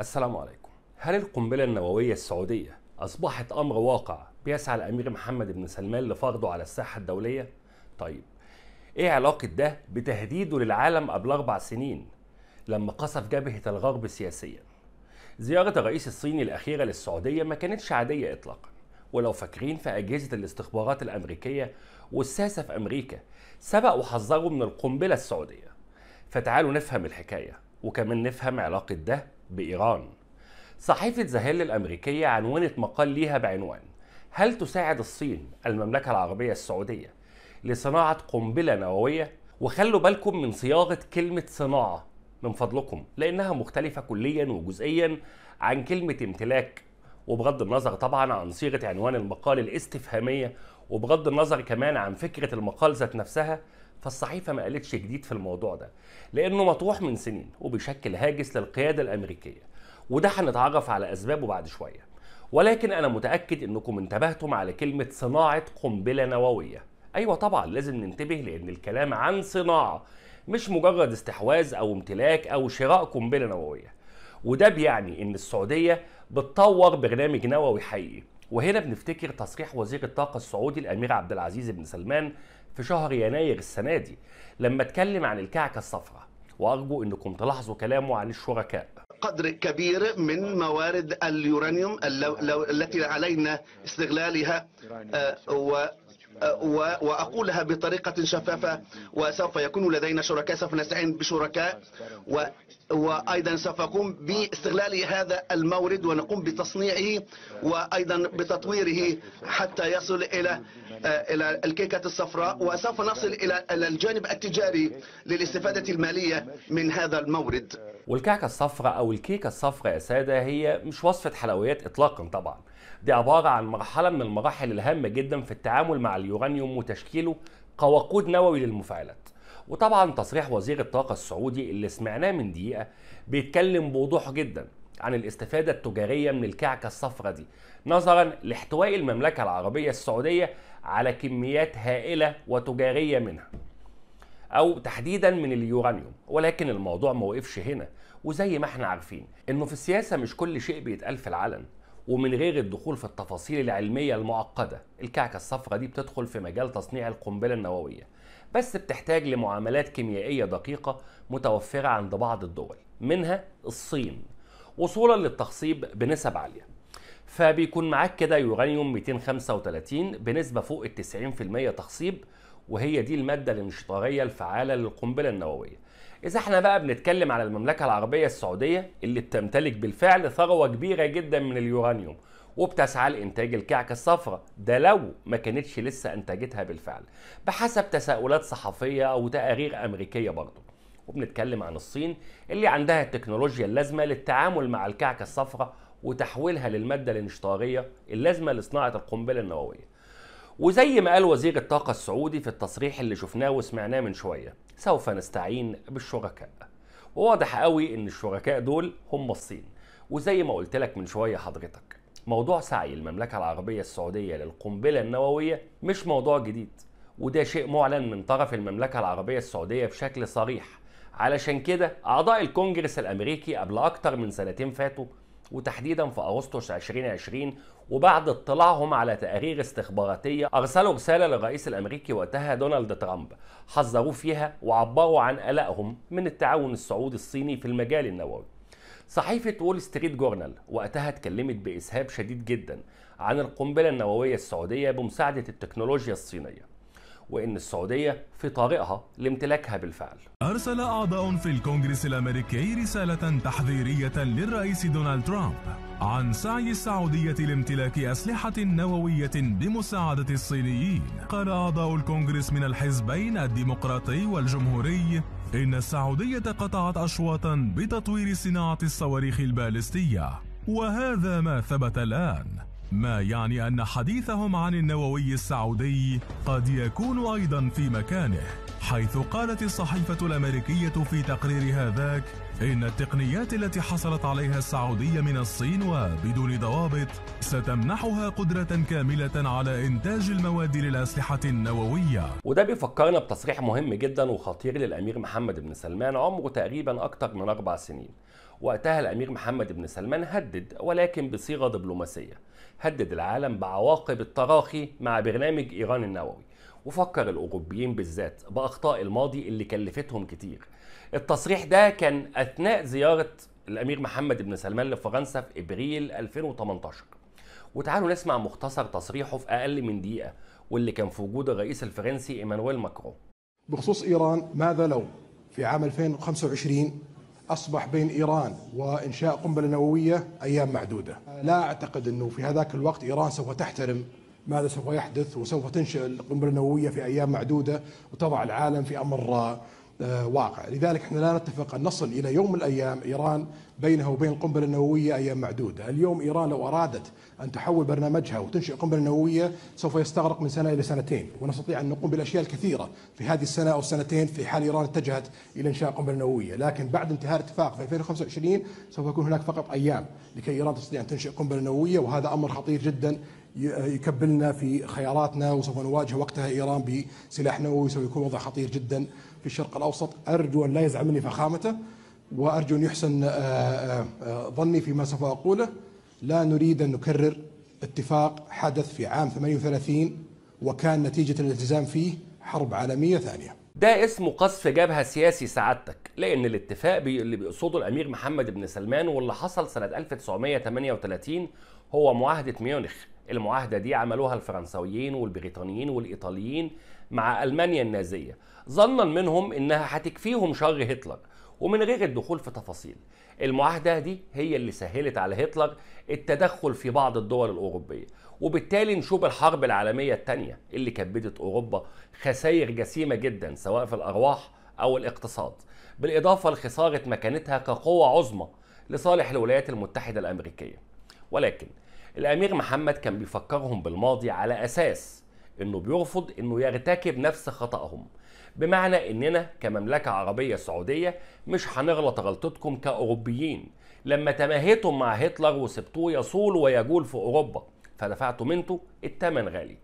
السلام عليكم هل القنبلة النووية السعودية أصبحت أمر واقع بيسعى الأمير محمد بن سلمان لفرضه على الساحة الدولية؟ طيب إيه علاقة ده بتهديده للعالم قبل أربع سنين لما قصف جبهة الغرب سياسيا زيارة الرئيس الصيني الأخيرة للسعودية ما كانتش عادية إطلاقا ولو فاكرين في أجهزة الاستخبارات الأمريكية والساسة في أمريكا سبق وحذروا من القنبلة السعودية فتعالوا نفهم الحكاية وكمان نفهم علاقة ده بإيران صحيفة زهل الأمريكية عنونت مقال ليها بعنوان هل تساعد الصين المملكة العربية السعودية لصناعة قنبلة نووية؟ وخلوا بالكم من صياغة كلمة صناعة من فضلكم لأنها مختلفة كليا وجزئيا عن كلمة امتلاك وبغض النظر طبعا عن صيغة عنوان المقال الاستفهامية وبغض النظر كمان عن فكرة المقال ذات نفسها فالصحيفة ما قالتش جديد في الموضوع ده لأنه مطروح من سنين وبيشكل هاجس للقيادة الأمريكية وده هنتعرف على أسبابه بعد شوية ولكن أنا متأكد إنكم انتبهتم على كلمة صناعة قنبلة نووية أيوة طبعا لازم ننتبه لأن الكلام عن صناعة مش مجرد استحواذ أو امتلاك أو شراء قنبلة نووية وده بيعني إن السعودية بتطور برنامج نووي حقيقي وهنا بنفتكر تصريح وزير الطاقة السعودي الأمير عبد العزيز بن سلمان في شهر يناير السنة دي لما اتكلم عن الكعكة الصفراء وأرجو أنكم تلاحظوا كلامه عن الشركاء قدر كبير من موارد اليورانيوم التي علينا استغلالها آه، وأقولها بطريقة شفافة وسوف يكون لدينا شركاء سوف نستعين بشركاء وأيضا سوف نقوم باستغلال هذا المورد ونقوم بتصنيعه وأيضا بتطويره حتى يصل إلى آه، إلى الكيكة الصفراء وسوف نصل إلى الجانب التجاري للاستفادة المالية من هذا المورد والكعكه الصفراء او الكيكه الصفراء يا ساده هي مش وصفه حلويات اطلاقا طبعا دي عباره عن مرحله من المراحل الهامه جدا في التعامل مع اليورانيوم وتشكيله كوقود نووي للمفاعلات وطبعا تصريح وزير الطاقه السعودي اللي سمعناه من دقيقه بيتكلم بوضوح جدا عن الاستفادة التجارية من الكعكة الصفراء دي نظرا لاحتواء المملكة العربية السعودية على كميات هائلة وتجارية منها او تحديدا من اليورانيوم ولكن الموضوع ما وقفش هنا وزي ما احنا عارفين انه في السياسه مش كل شيء بيتقال في العلن ومن غير الدخول في التفاصيل العلميه المعقده الكعكه الصفراء دي بتدخل في مجال تصنيع القنبله النوويه بس بتحتاج لمعاملات كيميائيه دقيقه متوفره عند بعض الدول منها الصين وصولا للتخصيب بنسب عاليه فبيكون معاك كده يورانيوم 235 بنسبه فوق ال 90% تخصيب وهي دي المادة الانشطارية الفعالة للقنبلة النووية إذا احنا بقى بنتكلم على المملكة العربية السعودية اللي بتمتلك بالفعل ثروة كبيرة جدا من اليورانيوم وبتسعى لإنتاج الكعكة الصفراء ده لو ما كانتش لسه أنتجتها بالفعل بحسب تساؤلات صحفية أو تقارير أمريكية برضه وبنتكلم عن الصين اللي عندها التكنولوجيا اللازمة للتعامل مع الكعكة الصفراء وتحويلها للمادة الانشطارية اللازمة لصناعة القنبلة النووية وزي ما قال وزير الطاقة السعودي في التصريح اللي شفناه وسمعناه من شوية سوف نستعين بالشركاء وواضح قوي ان الشركاء دول هم الصين وزي ما قلت لك من شوية حضرتك موضوع سعي المملكة العربية السعودية للقنبلة النووية مش موضوع جديد وده شيء معلن من طرف المملكة العربية السعودية بشكل صريح علشان كده أعضاء الكونجرس الأمريكي قبل أكتر من سنتين فاتوا وتحديدا في أغسطس 2020 وبعد اطلاعهم على تقارير استخباراتية أرسلوا رسالة للرئيس الأمريكي وقتها دونالد ترامب حذروه فيها وعبروا عن قلقهم من التعاون السعودي الصيني في المجال النووي صحيفة وول ستريت جورنال وقتها اتكلمت بإسهاب شديد جدا عن القنبلة النووية السعودية بمساعدة التكنولوجيا الصينية وإن السعودية في طريقها لامتلاكها بالفعل أرسل أعضاء في الكونغرس الأمريكي رسالة تحذيرية للرئيس دونالد ترامب عن سعي السعودية لامتلاك أسلحة نووية بمساعدة الصينيين قال أعضاء الكونغرس من الحزبين الديمقراطي والجمهوري إن السعودية قطعت أشواطا بتطوير صناعة الصواريخ البالستية وهذا ما ثبت الآن ما يعني أن حديثهم عن النووي السعودي قد يكون أيضا في مكانه حيث قالت الصحيفة الأمريكية في تقريرها ذاك إن التقنيات التي حصلت عليها السعودية من الصين وبدون ضوابط ستمنحها قدرة كاملة على إنتاج المواد للأسلحة النووية وده بيفكرنا بتصريح مهم جدا وخطير للأمير محمد بن سلمان عمره تقريبا أكثر من أربع سنين وقتها الأمير محمد بن سلمان هدد ولكن بصيغة دبلوماسية هدد العالم بعواقب التراخي مع برنامج إيران النووي وفكر الأوروبيين بالذات بأخطاء الماضي اللي كلفتهم كتير التصريح ده كان أثناء زيارة الأمير محمد بن سلمان لفرنسا في إبريل 2018 وتعالوا نسمع مختصر تصريحه في أقل من دقيقة واللي كان في وجود الرئيس الفرنسي إيمانويل ماكرون بخصوص إيران ماذا لو في عام 2025 أصبح بين إيران وإنشاء قنبلة نووية أيام معدودة لا أعتقد أنه في هذاك الوقت إيران سوف تحترم ماذا سوف يحدث وسوف تنشئ القنبلة النووية في أيام معدودة وتضع العالم في أمر آه، واقع لذلك احنا لا نتفق أن نصل إلى يوم من الأيام إيران بينها وبين القنبلة النووية أيام معدودة اليوم إيران لو أرادت أن تحول برنامجها وتنشئ قنبلة نووية سوف يستغرق من سنة إلى سنتين ونستطيع أن نقوم بالأشياء الكثيرة في هذه السنة أو السنتين في حال إيران اتجهت إلى إنشاء قنبلة نووية لكن بعد انتهاء الاتفاق في 2025 سوف يكون هناك فقط أيام لكي إيران تستطيع أن تنشئ قنبلة نووية وهذا أمر خطير جدا آه، يكبلنا في خياراتنا وسوف نواجه وقتها إيران بسلاح نووي سوف يكون وضع خطير جدا في الشرق الأوسط أرجو أن لا يزعل مني فخامته وأرجو أن يحسن آه، آه، آه، ظني فيما سوف أقوله لا نريد أن نكرر اتفاق حدث في عام 38 وكان نتيجة الالتزام فيه حرب عالمية ثانية ده اسمه قصف جبهة سياسي سعادتك لأن الاتفاق بي اللي بيقصده الأمير محمد بن سلمان واللي حصل سنة 1938 هو معاهدة ميونخ المعاهده دي عملوها الفرنساويين والبريطانيين والايطاليين مع المانيا النازيه ظنا منهم انها هتكفيهم شر هتلر ومن غير الدخول في تفاصيل المعاهده دي هي اللي سهلت على هتلر التدخل في بعض الدول الاوروبيه وبالتالي نشوف الحرب العالميه الثانيه اللي كبدت اوروبا خسائر جسيمه جدا سواء في الارواح او الاقتصاد بالاضافه لخساره مكانتها كقوه عظمى لصالح الولايات المتحده الامريكيه ولكن الامير محمد كان بيفكرهم بالماضي على اساس انه بيرفض انه يرتكب نفس خطأهم بمعنى اننا كمملكة عربية سعودية مش هنغلط غلطتكم كاوروبيين لما تماهيتم مع هتلر وسبتوه يصول ويجول في اوروبا فدفعتم انتوا الثمن غالي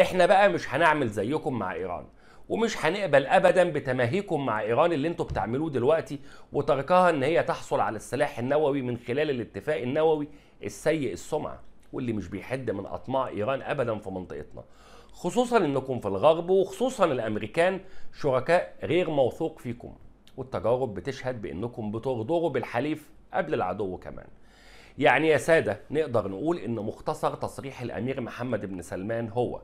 احنا بقى مش هنعمل زيكم مع ايران ومش هنقبل ابدا بتماهيكم مع ايران اللي انتوا بتعملوه دلوقتي وتركها ان هي تحصل على السلاح النووي من خلال الاتفاق النووي السيء السمعه واللي مش بيحد من أطماع إيران أبدا في منطقتنا خصوصا أنكم في الغرب وخصوصا الأمريكان شركاء غير موثوق فيكم والتجارب بتشهد بأنكم بتغدروا بالحليف قبل العدو كمان يعني يا سادة نقدر نقول إن مختصر تصريح الأمير محمد بن سلمان هو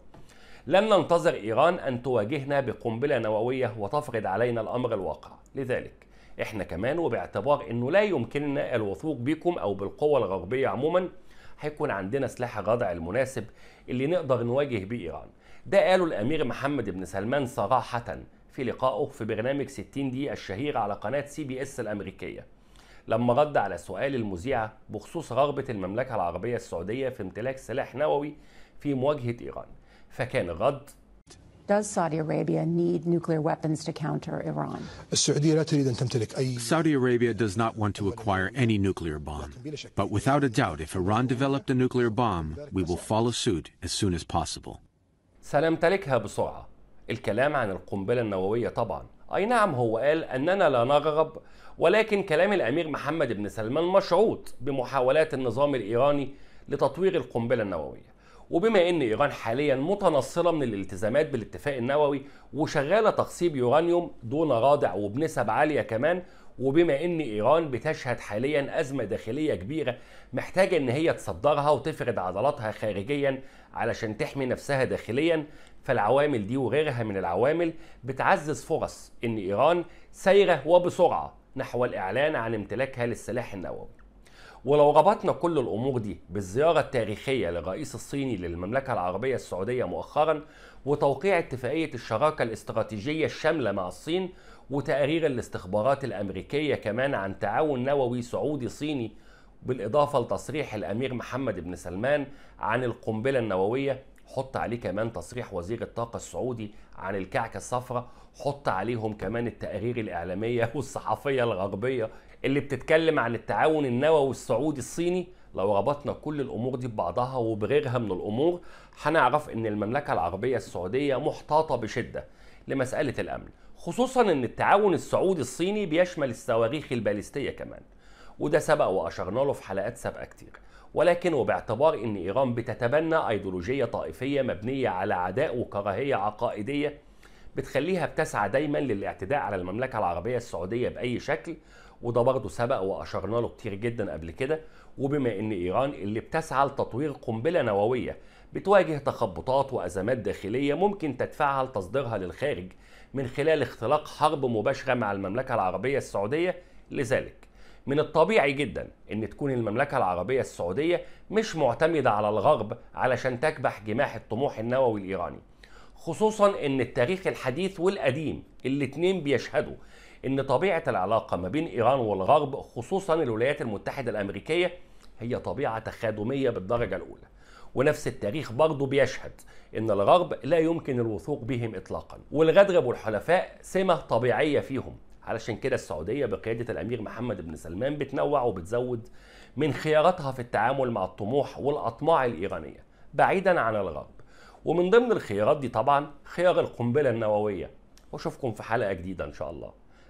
لن ننتظر إيران أن تواجهنا بقنبلة نووية وتفرض علينا الأمر الواقع لذلك إحنا كمان وباعتبار أنه لا يمكننا الوثوق بكم أو بالقوى الغربية عموما هيكون عندنا سلاح الردع المناسب اللي نقدر نواجه بيه إيران ده قاله الأمير محمد بن سلمان صراحة في لقائه في برنامج 60 دقيقة الشهير على قناة سي بي اس الأمريكية لما رد على سؤال المذيعة بخصوص رغبة المملكة العربية السعودية في امتلاك سلاح نووي في مواجهة إيران فكان الرد Does Saudi Arabia need nuclear weapons to counter Iran? Saudi Arabia does not want to acquire any nuclear bomb. But without a doubt, if Iran developed a nuclear bomb, we will follow suit as soon as possible. سنمتلكها بسرعة. الكلام عن القنبلة النووية طبعا. أي نعم هو قال أننا لا نرغب ولكن كلام الأمير محمد بن سلمان مشروط بمحاولات النظام الإيراني لتطوير القنبلة النووية. وبما ان ايران حاليا متنصله من الالتزامات بالاتفاق النووي وشغاله تخصيب يورانيوم دون رادع وبنسب عاليه كمان وبما ان ايران بتشهد حاليا ازمه داخليه كبيره محتاجه ان هي تصدرها وتفرد عضلاتها خارجيا علشان تحمي نفسها داخليا فالعوامل دي وغيرها من العوامل بتعزز فرص ان ايران سايره وبسرعه نحو الاعلان عن امتلاكها للسلاح النووي ولو ربطنا كل الامور دي بالزياره التاريخيه للرئيس الصيني للمملكه العربيه السعوديه مؤخرا وتوقيع اتفاقيه الشراكه الاستراتيجيه الشامله مع الصين وتقارير الاستخبارات الامريكيه كمان عن تعاون نووي سعودي صيني بالاضافه لتصريح الامير محمد بن سلمان عن القنبله النوويه حط عليه كمان تصريح وزير الطاقة السعودي عن الكعكة الصفراء حط عليهم كمان التقارير الإعلامية والصحفية الغربية اللي بتتكلم عن التعاون النووي السعودي الصيني لو ربطنا كل الامور دي ببعضها وبغيرها من الامور هنعرف ان المملكه العربيه السعوديه محتاطه بشده لمساله الامن خصوصا ان التعاون السعودي الصيني بيشمل الصواريخ الباليستيه كمان وده سبق واشرنا له في حلقات سابقه كتير ولكن وباعتبار ان ايران بتتبنى ايديولوجيه طائفيه مبنيه على عداء وكراهيه عقائديه بتخليها بتسعى دايما للاعتداء على المملكه العربيه السعوديه باي شكل وده برضه سبق واشرنا له كتير جدا قبل كده وبما ان ايران اللي بتسعى لتطوير قنبله نوويه بتواجه تخبطات وازمات داخليه ممكن تدفعها لتصديرها للخارج من خلال اختلاق حرب مباشره مع المملكه العربيه السعوديه لذلك من الطبيعي جدا ان تكون المملكه العربيه السعوديه مش معتمده على الغرب علشان تكبح جماح الطموح النووي الايراني خصوصا ان التاريخ الحديث والقديم الاتنين بيشهدوا ان طبيعه العلاقه ما بين ايران والغرب خصوصا الولايات المتحده الامريكيه هي طبيعه تخادميه بالدرجه الاولى ونفس التاريخ برضه بيشهد ان الغرب لا يمكن الوثوق بهم اطلاقا والغدر والحلفاء سمه طبيعيه فيهم علشان كده السعوديه بقياده الامير محمد بن سلمان بتنوع وبتزود من خياراتها في التعامل مع الطموح والاطماع الايرانيه بعيدا عن الغرب ومن ضمن الخيارات دي طبعا خيار القنبله النوويه واشوفكم في حلقه جديده ان شاء الله